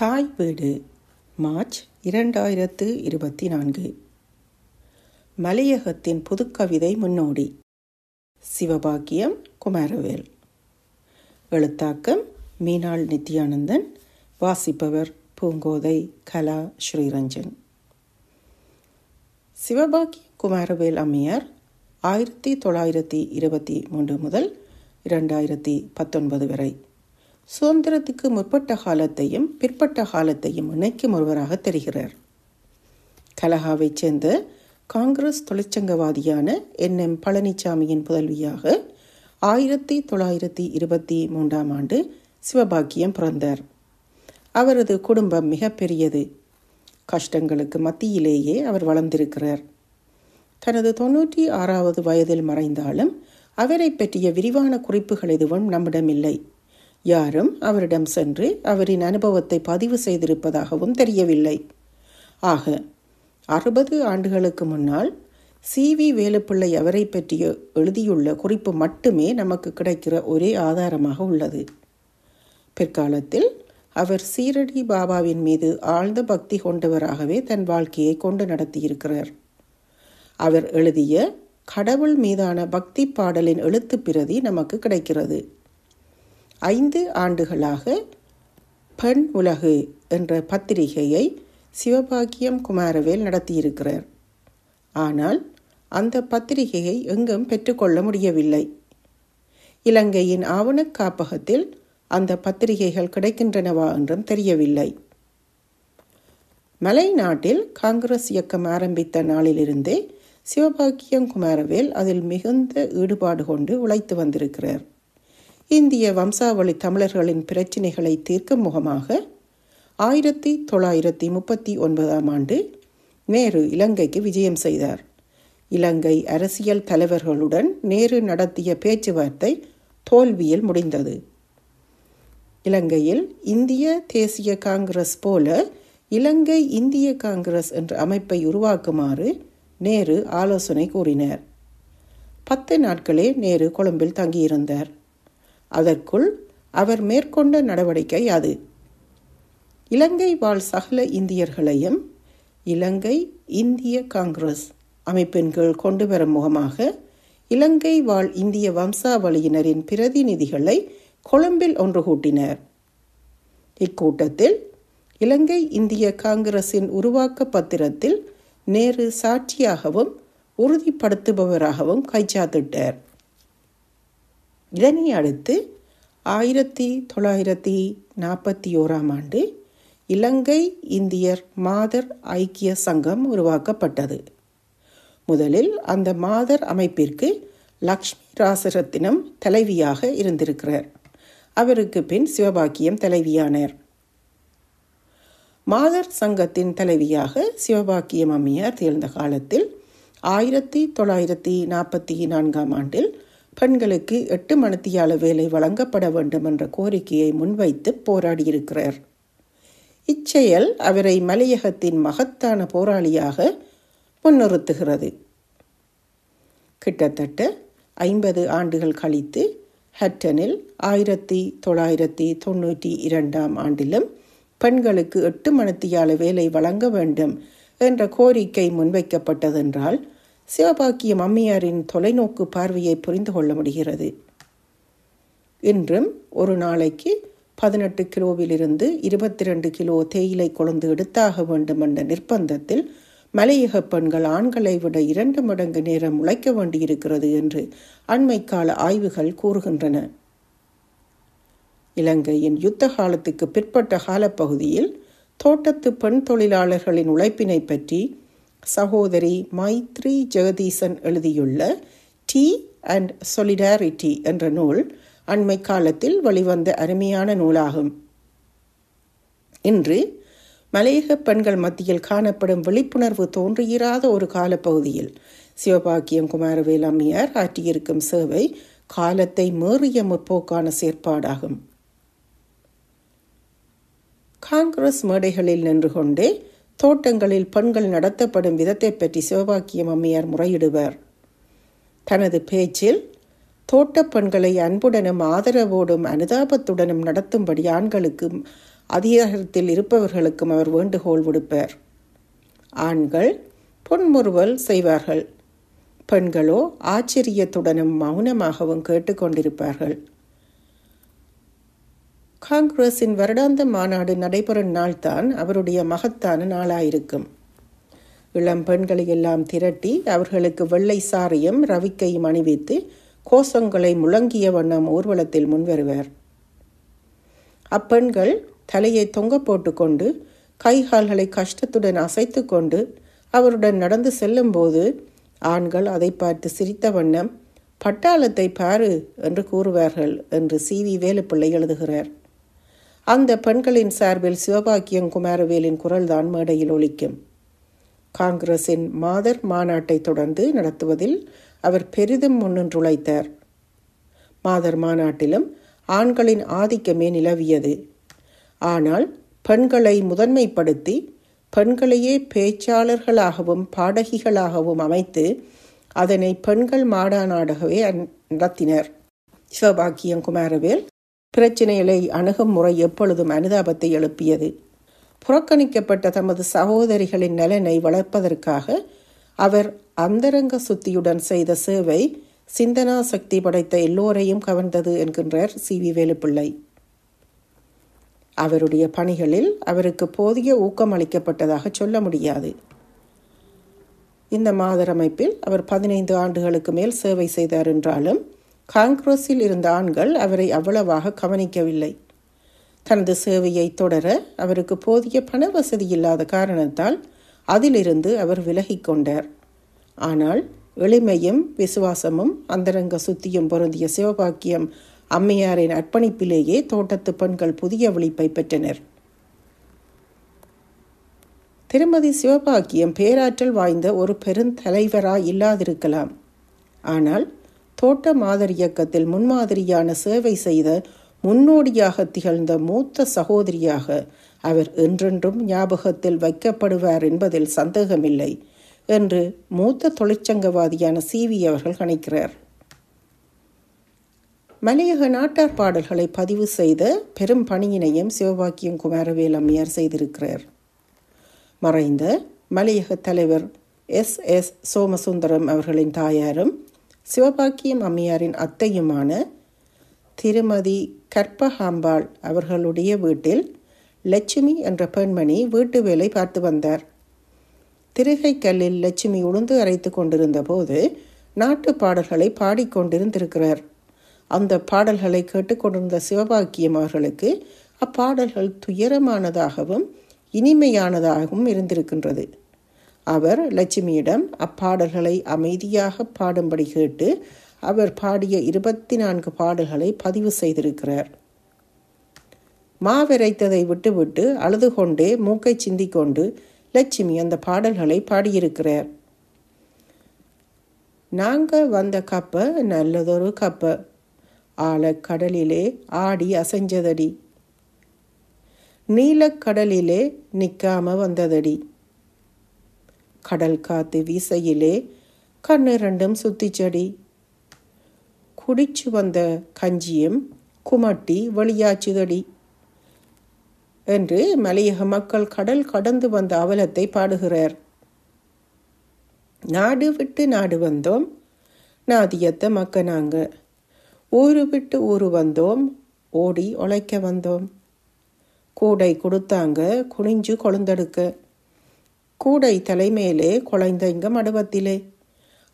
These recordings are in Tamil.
தாய் வீடு மார்ச் இரண்டாயிரத்து இருபத்தி நான்கு மலையகத்தின் புதுக்கவிதை முன்னோடி சிவபாக்கியம் குமாரவேல் எழுத்தாக்கம் மீனாள் நித்யானந்தன் வாசிப்பவர் பூங்கோதை கலா ஸ்ரீரஞ்சன் சிவபாக்கிய குமாரவேல் அம்மையார் ஆயிரத்தி தொள்ளாயிரத்தி இருபத்தி மூன்று முதல் இரண்டாயிரத்தி பத்தொன்பது வரை சுதந்திரத்துக்கு முற்பட்ட காலத்தையும் பிற்பட்ட காலத்தையும் இணைக்கும் ஒருவராக தெரிகிறார் கலகாவைச் சேர்ந்த காங்கிரஸ் தொழிற்சங்கவாதியான என் எம் பழனிசாமியின் புதல்வியாக ஆயிரத்தி தொள்ளாயிரத்தி இருபத்தி மூன்றாம் ஆண்டு சிவபாக்கியம் பிறந்தார் அவரது குடும்பம் மிக பெரியது கஷ்டங்களுக்கு மத்தியிலேயே அவர் வளர்ந்திருக்கிறார் தனது தொன்னூற்றி ஆறாவது வயதில் மறைந்தாலும் அவரை பற்றிய விரிவான குறிப்புகள் எதுவும் நம்மிடமில்லை யாரும் அவரிடம் சென்று அவரின் அனுபவத்தை பதிவு செய்திருப்பதாகவும் தெரியவில்லை ஆக அறுபது ஆண்டுகளுக்கு முன்னால் சி வி வேலுப்பிள்ளை அவரை பற்றிய எழுதியுள்ள குறிப்பு மட்டுமே நமக்கு கிடைக்கிற ஒரே ஆதாரமாக உள்ளது பிற்காலத்தில் அவர் சீரடி பாபாவின் மீது ஆழ்ந்த பக்தி கொண்டவராகவே தன் வாழ்க்கையை கொண்டு நடத்தியிருக்கிறார் அவர் எழுதிய கடவுள் மீதான பக்தி பாடலின் பிரதி நமக்கு கிடைக்கிறது ஐந்து ஆண்டுகளாக பெண் உலகு என்ற பத்திரிகையை சிவபாக்கியம் குமாரவேல் நடத்தியிருக்கிறார் ஆனால் அந்த பத்திரிகையை எங்கும் பெற்றுக்கொள்ள முடியவில்லை இலங்கையின் ஆவணக் காப்பகத்தில் அந்த பத்திரிகைகள் கிடைக்கின்றனவா என்றும் தெரியவில்லை மலை நாட்டில் காங்கிரஸ் இயக்கம் ஆரம்பித்த நாளிலிருந்தே சிவபாக்கியம் குமாரவேல் அதில் மிகுந்த ஈடுபாடு கொண்டு உழைத்து வந்திருக்கிறார் இந்திய வம்சாவளி தமிழர்களின் பிரச்சினைகளை தீர்க்கும் முகமாக ஆயிரத்தி தொள்ளாயிரத்தி முப்பத்தி ஒன்பதாம் ஆண்டு நேரு இலங்கைக்கு விஜயம் செய்தார் இலங்கை அரசியல் தலைவர்களுடன் நேரு நடத்திய பேச்சுவார்த்தை தோல்வியில் முடிந்தது இலங்கையில் இந்திய தேசிய காங்கிரஸ் போல இலங்கை இந்திய காங்கிரஸ் என்ற அமைப்பை உருவாக்குமாறு நேரு ஆலோசனை கூறினார் பத்து நாட்களே நேரு கொழும்பில் தங்கியிருந்தார் அதற்குள் அவர் மேற்கொண்ட நடவடிக்கை அது இலங்கை வாழ் சகல இந்தியர்களையும் இலங்கை இந்திய காங்கிரஸ் அமைப்பின் கீழ் கொண்டு வரும் முகமாக இலங்கை வாழ் இந்திய வம்சாவளியினரின் பிரதிநிதிகளை கொழும்பில் ஒன்று கூட்டினர் இக்கூட்டத்தில் இலங்கை இந்திய காங்கிரஸின் உருவாக்க பத்திரத்தில் நேரு சாட்சியாகவும் உறுதிப்படுத்துபவராகவும் கைச்சாத்திட்டார் இதனை அடுத்து ஆயிரத்தி தொள்ளாயிரத்தி நாற்பத்தி ஓராம் ஆண்டு இலங்கை இந்தியர் மாதர் ஐக்கிய சங்கம் உருவாக்கப்பட்டது முதலில் அந்த மாதர் அமைப்பிற்கு லக்ஷ்மி ராசரத்தினம் தலைவியாக இருந்திருக்கிறார் அவருக்கு பின் சிவபாக்கியம் தலைவியானார் மாதர் சங்கத்தின் தலைவியாக சிவபாக்கியம் அம்மையார் தேர்ந்த காலத்தில் ஆயிரத்தி தொள்ளாயிரத்தி நாற்பத்தி நான்காம் ஆண்டில் பெண்களுக்கு எட்டு மணித்தியால வேலை வழங்கப்பட வேண்டும் என்ற கோரிக்கையை முன்வைத்து போராடியிருக்கிறார் இச்செயல் அவரை மலையகத்தின் மகத்தான போராளியாக முன்னிறுத்துகிறது கிட்டத்தட்ட ஐம்பது ஆண்டுகள் கழித்து ஹட்டனில் ஆயிரத்தி தொள்ளாயிரத்தி தொண்ணூற்றி இரண்டாம் ஆண்டிலும் பெண்களுக்கு எட்டு மணித்தியால வேலை வழங்க வேண்டும் என்ற கோரிக்கை முன்வைக்கப்பட்டதென்றால் சிவபாக்கியம் அம்மையாரின் தொலைநோக்கு பார்வையை புரிந்து கொள்ள முடிகிறது இன்றும் ஒரு நாளைக்கு பதினெட்டு கிலோவிலிருந்து இருபத்தி ரெண்டு கிலோ தேயிலை கொழுந்து எடுத்தாக வேண்டும் என்ற நிர்பந்தத்தில் மலையக பெண்கள் ஆண்களை விட இரண்டு மடங்கு நேரம் உழைக்க வேண்டியிருக்கிறது என்று அண்மைக்கால ஆய்வுகள் கூறுகின்றன இலங்கையின் யுத்த காலத்துக்கு பிற்பட்ட காலப்பகுதியில் தோட்டத்து பெண் தொழிலாளர்களின் உழைப்பினை பற்றி சகோதரி மைத்ரி ஜெகதீசன் எழுதியுள்ள டீ அண்ட் சொலிடாரிட்டி என்ற நூல் அண்மை காலத்தில் வெளிவந்த அருமையான நூலாகும் இன்று மலையக பெண்கள் மத்தியில் காணப்படும் விழிப்புணர்வு தோன்றியிராத ஒரு காலப்பகுதியில் சிவபாக்கியம் குமாரவேல் அம்மையார் ஆற்றியிருக்கும் சேவை காலத்தை மீறிய முற்போக்கான செயற்பாடாகும் காங்கிரஸ் மேடைகளில் நின்று கொண்டே தோட்டங்களில் பெண்கள் நடத்தப்படும் விதத்தை பற்றி சிவபாக்கியம் அம்மையார் முறையிடுவர் தனது பேச்சில் தோட்டப் பெண்களை அன்புடனும் ஆதரவோடும் அனுதாபத்துடனும் நடத்தும்படி ஆண்களுக்கும் அதிகாரத்தில் இருப்பவர்களுக்கும் அவர் வேண்டுகோள் விடுப்பர் ஆண்கள் பொன்முறுவல் செய்வார்கள் பெண்களோ ஆச்சரியத்துடனும் மௌனமாகவும் கேட்டுக்கொண்டிருப்பார்கள் காங்கிரஸின் வருடாந்த மாநாடு நடைபெறும் நாள்தான் அவருடைய மகத்தான நாளாயிருக்கும் இளம் பெண்களை எல்லாம் திரட்டி அவர்களுக்கு வெள்ளை சாரியும் ரவிக்கையும் அணிவித்து கோஷங்களை முழங்கிய வண்ணம் ஊர்வலத்தில் முன்வருவர் அப்பெண்கள் தலையை தொங்க போட்டுக்கொண்டு கைகால்களை கஷ்டத்துடன் அசைத்து கொண்டு அவருடன் நடந்து செல்லும்போது ஆண்கள் அதை பார்த்து சிரித்த வண்ணம் பட்டாளத்தை பாரு என்று கூறுவார்கள் என்று சி வி வேலுப்பிள்ளை எழுதுகிறார் அந்த பெண்களின் சார்பில் சிவபாக்கியம் குமாரவேலின் குரல்தான் மேடையில் ஒழிக்கும் காங்கிரசின் மாதர் மாநாட்டை தொடர்ந்து நடத்துவதில் அவர் பெரிதும் முன்னின்றுழைத்தார் மாதர் மாநாட்டிலும் ஆண்களின் ஆதிக்கமே நிலவியது ஆனால் பெண்களை முதன்மைப்படுத்தி பெண்களையே பேச்சாளர்களாகவும் பாடகிகளாகவும் அமைத்து அதனை பெண்கள் மாடாநாடாகவே நடத்தினர் சிவபாக்கியம் குமாரவேல் பிரச்சினைகளை அணுகும் முறை எப்பொழுதும் அனுதாபத்தை எழுப்பியது புறக்கணிக்கப்பட்ட தமது சகோதரிகளின் நலனை வளர்ப்பதற்காக அவர் அந்தரங்க சுத்தியுடன் செய்த சேவை சிந்தனா சக்தி படைத்த எல்லோரையும் கவர்ந்தது என்கின்றார் சி வி வேலுப்பிள்ளை அவருடைய பணிகளில் அவருக்கு போதிய ஊக்கம் அளிக்கப்பட்டதாக சொல்ல முடியாது இந்த மாதர் அமைப்பில் அவர் பதினைந்து ஆண்டுகளுக்கு மேல் சேவை செய்தார் என்றாலும் காங்கிரஸில் இருந்த ஆண்கள் அவரை அவ்வளவாக கவனிக்கவில்லை தனது சேவையை தொடர அவருக்கு போதிய பண வசதி இல்லாத காரணத்தால் அதிலிருந்து அவர் விலகிக்கொண்டார் ஆனால் எளிமையும் விசுவாசமும் அந்தரங்க சுத்தியும் பொருந்திய சிவபாக்கியம் அம்மையாரின் அர்ப்பணிப்பிலேயே தோட்டத்து பெண்கள் புதிய விழிப்பை பெற்றனர் திருமதி சிவபாக்கியம் பேராற்றல் வாய்ந்த ஒரு பெருந்தலைவராய் இல்லாதிருக்கலாம் ஆனால் தோட்ட மாதர் இயக்கத்தில் முன்மாதிரியான சேவை செய்த முன்னோடியாக திகழ்ந்த மூத்த சகோதரியாக அவர் என்றென்றும் ஞாபகத்தில் வைக்கப்படுவார் என்பதில் சந்தேகமில்லை என்று மூத்த தொழிற்சங்கவாதியான சிவி அவர்கள் கணிக்கிறார் மலையக நாட்டார் பாடல்களை பதிவு செய்த பெரும் பணியினையும் சிவபாக்கியம் குமாரவேல் அம்மையார் செய்திருக்கிறார் மறைந்த மலையக தலைவர் எஸ் எஸ் சோமசுந்தரம் அவர்களின் தாயாரும் சிவபாக்கியம் அம்மையாரின் அத்தையுமான திருமதி கற்பகாம்பாள் அவர்களுடைய வீட்டில் லட்சுமி என்ற பெண்மணி வீட்டு வேலை பார்த்து வந்தார் திருகைக்கல்லில் லட்சுமி உளுந்து அரைத்து கொண்டிருந்த போது நாட்டு பாடல்களை பாடிக்கொண்டிருந்திருக்கிறார் அந்த பாடல்களை கேட்டுக்கொண்டிருந்த சிவபாக்கியம் அவர்களுக்கு அப்பாடல்கள் துயரமானதாகவும் இனிமையானதாகவும் இருந்திருக்கின்றது அவர் லட்சுமியிடம் அப்பாடல்களை அமைதியாக பாடும்படி கேட்டு அவர் பாடிய இருபத்தி நான்கு பாடல்களை பதிவு செய்திருக்கிறார் மாவிரைத்ததை விட்டுவிட்டு அழுது கொண்டே மூக்கை சிந்திக்கொண்டு லட்சுமி அந்த பாடல்களை பாடியிருக்கிறார் நாங்கள் வந்த கப்பை நல்லதொரு கப்பை ஆழக்கடலிலே ஆடி அசைஞ்சதடி நீலக்கடலிலே நிற்காம வந்ததடி கடல் காத்து வீசையிலே கண்ணிரண்டும் சுத்திச்செடி குடிச்சு வந்த கஞ்சியும் குமட்டி வெளியாச்சுதடி என்று மலையக மக்கள் கடல் கடந்து வந்த அவலத்தை பாடுகிறார் நாடு விட்டு நாடு வந்தோம் நாதியத்தை மக்க நாங்க ஊரு விட்டு ஊரு வந்தோம் ஓடி உழைக்க வந்தோம் கூடை கொடுத்தாங்க குனிஞ்சு கொழுந்தெடுக்க கூடை தலைமேலே குழைந்தைங்க மடுவத்திலே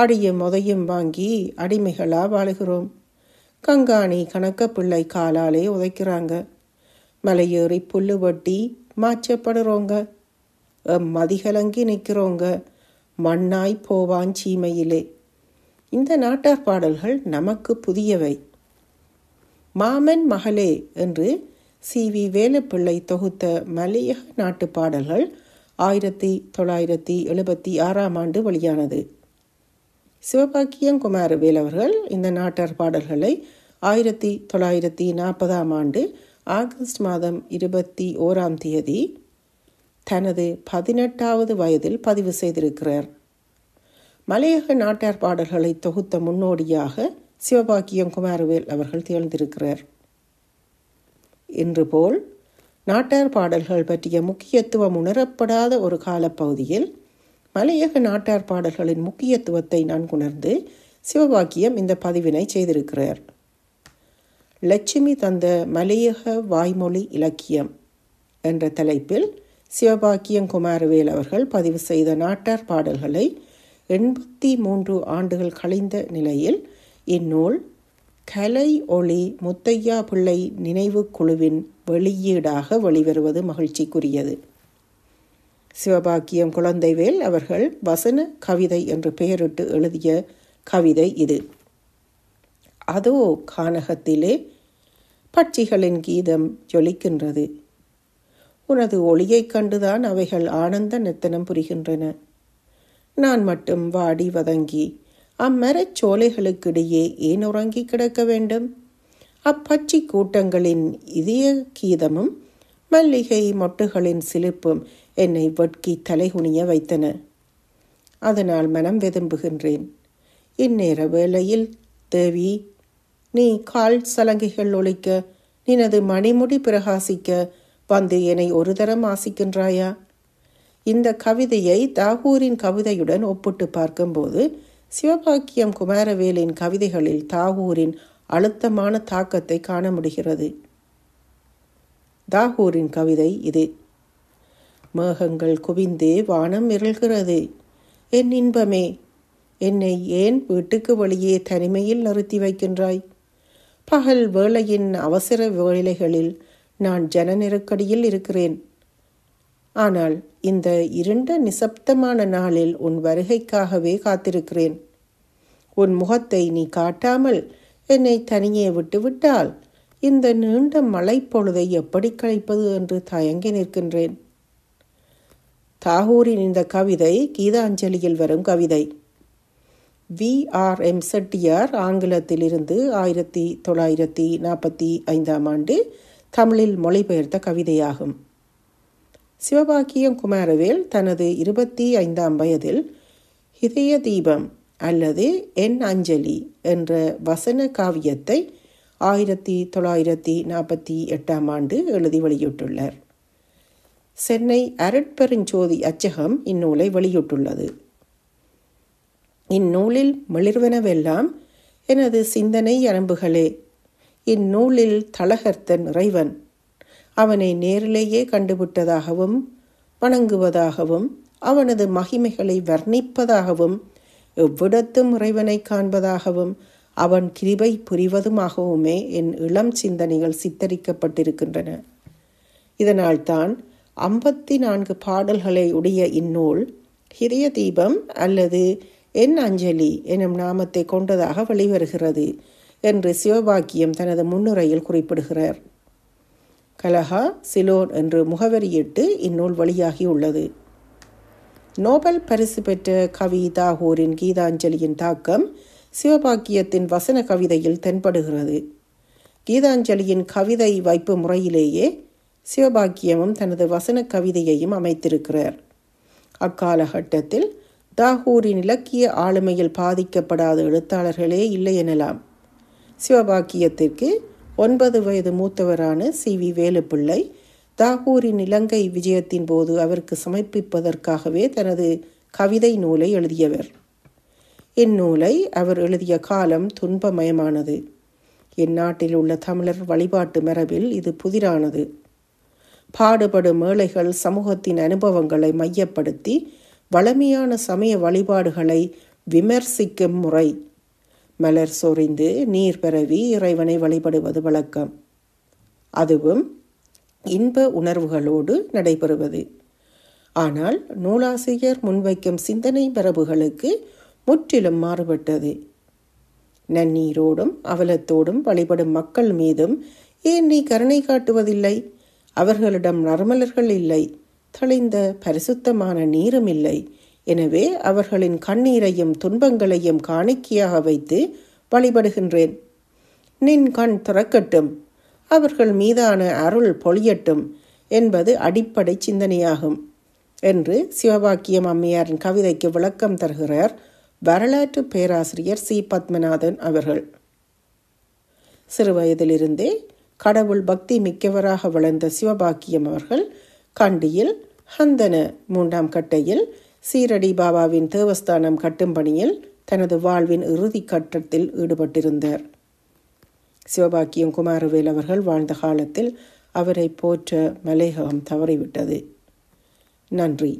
அடியும் உதையும் வாங்கி அடிமைகளா வாழுகிறோம் கங்காணி கணக்க பிள்ளை காலாலே உதைக்கிறாங்க மலையேறி புல்லு வட்டி மாச்சப்படுறோங்க மதிகலங்கி நிற்கிறோங்க மண்ணாய் போவான் சீமையிலே இந்த நாட்டார் பாடல்கள் நமக்கு புதியவை மாமன் மகளே என்று சி வி வேலுப்பிள்ளை தொகுத்த மலையக நாட்டு பாடல்கள் ஆயிரத்தி தொள்ளாயிரத்தி எழுபத்தி ஆறாம் ஆண்டு வெளியானது சிவபாக்கியம் குமாரவேல் அவர்கள் இந்த நாட்டார் பாடல்களை ஆயிரத்தி தொள்ளாயிரத்தி நாற்பதாம் ஆண்டு ஆகஸ்ட் மாதம் இருபத்தி ஓராம் தேதி தனது பதினெட்டாவது வயதில் பதிவு செய்திருக்கிறார் மலையக நாட்டார் பாடல்களை தொகுத்த முன்னோடியாக சிவபாக்கியம் குமாரவேல் அவர்கள் திகழ்ந்திருக்கிறார் இன்று போல் நாட்டார் பாடல்கள் பற்றிய முக்கியத்துவம் உணரப்படாத ஒரு காலப்பகுதியில் மலையக நாட்டார் பாடல்களின் முக்கியத்துவத்தை நான் உணர்ந்து சிவபாக்கியம் இந்த பதிவினை செய்திருக்கிறார் லட்சுமி தந்த மலையக வாய்மொழி இலக்கியம் என்ற தலைப்பில் சிவபாக்கியம் குமாரவேல் அவர்கள் பதிவு செய்த நாட்டார் பாடல்களை எண்பத்தி மூன்று ஆண்டுகள் கழிந்த நிலையில் இந்நூல் கலை ஒளி முத்தையா பிள்ளை நினைவு குழுவின் வெளியீடாக வெளிவருவது மகிழ்ச்சிக்குரியது சிவபாக்கியம் குழந்தைவேல் அவர்கள் வசன கவிதை என்று பெயரிட்டு எழுதிய கவிதை இது அதோ கானகத்திலே பட்சிகளின் கீதம் ஜொலிக்கின்றது உனது ஒளியைக் கண்டுதான் அவைகள் ஆனந்த நெத்தனம் புரிகின்றன நான் மட்டும் வாடி வதங்கி அம்மரச் சோலைகளுக்கிடையே ஏன் உறங்கி கிடக்க வேண்டும் அப்பட்சி கூட்டங்களின் இதய கீதமும் மல்லிகை மொட்டுகளின் சிலிப்பும் என்னை வெட்கி தலைகுனிய வைத்தன அதனால் மனம் வெதும்புகின்றேன் இந்நேர வேளையில் தேவி நீ கால் சலங்கைகள் ஒழிக்க நினது மணிமுடி பிரகாசிக்க வந்து என்னை ஒரு தரம் ஆசிக்கின்றாயா இந்த கவிதையை தாகூரின் கவிதையுடன் ஒப்பிட்டு பார்க்கும்போது சிவபாக்கியம் குமாரவேலின் கவிதைகளில் தாகூரின் அழுத்தமான தாக்கத்தை காண முடிகிறது தாகூரின் கவிதை இது மேகங்கள் குவிந்து வானம் இருள்கிறது என் இன்பமே என்னை ஏன் வீட்டுக்கு வழியே தனிமையில் நிறுத்தி வைக்கின்றாய் பகல் வேளையின் அவசர வேலைகளில் நான் ஜன நெருக்கடியில் இருக்கிறேன் ஆனால் இந்த இருண்ட நிசப்தமான நாளில் உன் வருகைக்காகவே காத்திருக்கிறேன் உன் முகத்தை நீ காட்டாமல் என்னை தனியே விட்டுவிட்டால் இந்த நீண்ட மலைப்பொழுதை எப்படி கழிப்பது என்று தயங்கி நிற்கின்றேன் தாகூரின் இந்த கவிதை கீதாஞ்சலியில் வரும் கவிதை வி ஆர் எம் செட்டியார் ஆங்கிலத்திலிருந்து ஆயிரத்தி தொள்ளாயிரத்தி நாற்பத்தி ஐந்தாம் ஆண்டு தமிழில் மொழிபெயர்த்த கவிதையாகும் சிவபாக்கியம் குமாரவேல் தனது இருபத்தி ஐந்தாம் வயதில் ஹிதய தீபம் அல்லது என் அஞ்சலி என்ற வசன காவியத்தை ஆயிரத்தி தொள்ளாயிரத்தி நாற்பத்தி எட்டாம் ஆண்டு எழுதி வெளியிட்டுள்ளார் சென்னை அரட்பெருஞ்சோதி அச்சகம் இந்நூலை வெளியிட்டுள்ளது இந்நூலில் மிளிர்வனவெல்லாம் எனது சிந்தனை அரம்புகளே இந்நூலில் தளகர்த்தன் இறைவன் அவனை நேரிலேயே கண்டுவிட்டதாகவும் வணங்குவதாகவும் அவனது மகிமைகளை வர்ணிப்பதாகவும் எவ்விடத்தும் இறைவனை காண்பதாகவும் அவன் கிருபை புரிவதுமாகவுமே என் இளம் சிந்தனைகள் சித்தரிக்கப்பட்டிருக்கின்றன இதனால்தான் ஐம்பத்தி நான்கு பாடல்களை உடைய இந்நூல் ஹிரிய தீபம் அல்லது என் அஞ்சலி எனும் நாமத்தை கொண்டதாக வெளிவருகிறது என்று சிவபாக்கியம் தனது முன்னுரையில் குறிப்பிடுகிறார் கலஹா சிலோன் என்று முகவரியிட்டு இந்நூல் வெளியாகியுள்ளது நோபல் பரிசு பெற்ற கவி தாகூரின் கீதாஞ்சலியின் தாக்கம் சிவபாக்கியத்தின் வசன கவிதையில் தென்படுகிறது கீதாஞ்சலியின் கவிதை வைப்பு முறையிலேயே சிவபாக்கியமும் தனது வசன கவிதையையும் அமைத்திருக்கிறார் அக்காலகட்டத்தில் தாகூரின் இலக்கிய ஆளுமையில் பாதிக்கப்படாத எழுத்தாளர்களே இல்லை எனலாம் சிவபாக்கியத்திற்கு ஒன்பது வயது மூத்தவரான சி வி வேலுப்பிள்ளை தாகூரின் இலங்கை விஜயத்தின் போது அவருக்கு சமர்ப்பிப்பதற்காகவே தனது கவிதை நூலை எழுதியவர் இந்நூலை அவர் எழுதிய காலம் துன்பமயமானது இந்நாட்டில் உள்ள தமிழர் வழிபாட்டு மரபில் இது புதிரானது பாடுபடும் ஏழைகள் சமூகத்தின் அனுபவங்களை மையப்படுத்தி வளமையான சமய வழிபாடுகளை விமர்சிக்கும் முறை மலர் சொறிந்து நீர் பரவி இறைவனை வழிபடுவது வழக்கம் அதுவும் இன்ப உணர்வுகளோடு நடைபெறுவது ஆனால் நூலாசிரியர் முன்வைக்கும் சிந்தனை மரபுகளுக்கு முற்றிலும் மாறுபட்டது நன்னீரோடும் அவலத்தோடும் வழிபடும் மக்கள் மீதும் ஏன் நீ கருணை காட்டுவதில்லை அவர்களிடம் நர்மலர்கள் இல்லை தளிந்த பரிசுத்தமான நீரும் இல்லை எனவே அவர்களின் கண்ணீரையும் துன்பங்களையும் காணிக்கையாக வைத்து வழிபடுகின்றேன் நின் கண் திறக்கட்டும் அவர்கள் மீதான அருள் பொழியட்டும் என்பது அடிப்படை சிந்தனையாகும் என்று சிவபாக்கியம் அம்மையாரின் கவிதைக்கு விளக்கம் தருகிறார் வரலாற்று பேராசிரியர் சி பத்மநாதன் அவர்கள் சிறுவயதிலிருந்தே கடவுள் பக்தி மிக்கவராக வளர்ந்த சிவபாக்கியம் அவர்கள் கண்டியில் ஹந்தன மூன்றாம் கட்டையில் சீரடி பாபாவின் தேவஸ்தானம் கட்டும் பணியில் தனது வாழ்வின் இறுதி கட்டத்தில் ஈடுபட்டிருந்தார் சிவபாக்கியம் குமாரவேல் அவர்கள் வாழ்ந்த காலத்தில் அவரை போற்ற மலையகம் தவறிவிட்டது நன்றி